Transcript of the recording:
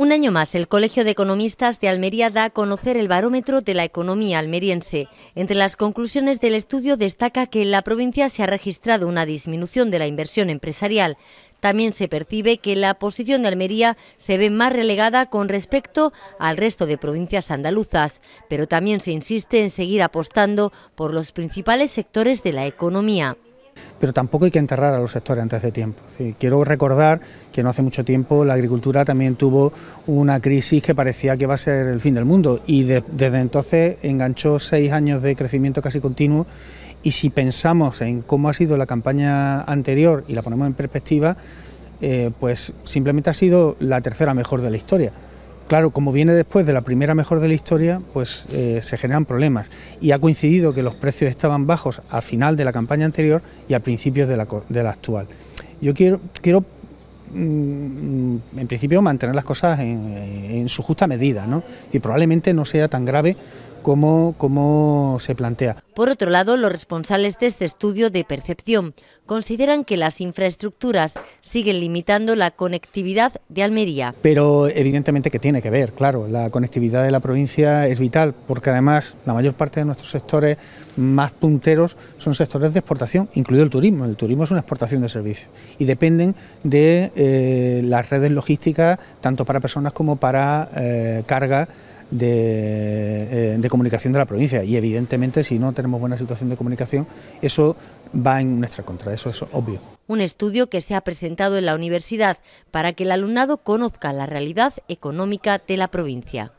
Un año más, el Colegio de Economistas de Almería da a conocer el barómetro de la economía almeriense. Entre las conclusiones del estudio destaca que en la provincia se ha registrado una disminución de la inversión empresarial. También se percibe que la posición de Almería se ve más relegada con respecto al resto de provincias andaluzas, pero también se insiste en seguir apostando por los principales sectores de la economía pero tampoco hay que enterrar a los sectores antes de tiempo. quiero recordar que no hace mucho tiempo la agricultura también tuvo una crisis que parecía que iba a ser el fin del mundo y desde entonces enganchó seis años de crecimiento casi continuo y si pensamos en cómo ha sido la campaña anterior y la ponemos en perspectiva, eh, pues simplemente ha sido la tercera mejor de la historia. Claro, como viene después de la primera mejor de la historia, pues eh, se generan problemas. Y ha coincidido que los precios estaban bajos al final de la campaña anterior y al principios de la, actual. Yo quiero, quiero mm, mm, en principio mantener las cosas en, en, su justa medida, ¿no? Y probablemente no sea tan grave cómo, se plantea. Por otro lado, los responsables de este estudio de percepción consideran que las infraestructuras siguen limitando la conectividad de Almería. Pero evidentemente que tiene que ver, claro, la conectividad de la provincia es vital, porque además la mayor parte de nuestros sectores más punteros son sectores de exportación, incluido el turismo. El turismo es una exportación de servicios y dependen de eh, las redes logísticas, tanto para personas como para eh, carga eh, de, comunicación de la provincia y evidentemente si no tenemos buena situación de comunicación eso va en nuestra contra, eso es obvio. Un estudio que se ha presentado en la universidad para que el alumnado conozca la realidad económica de la provincia.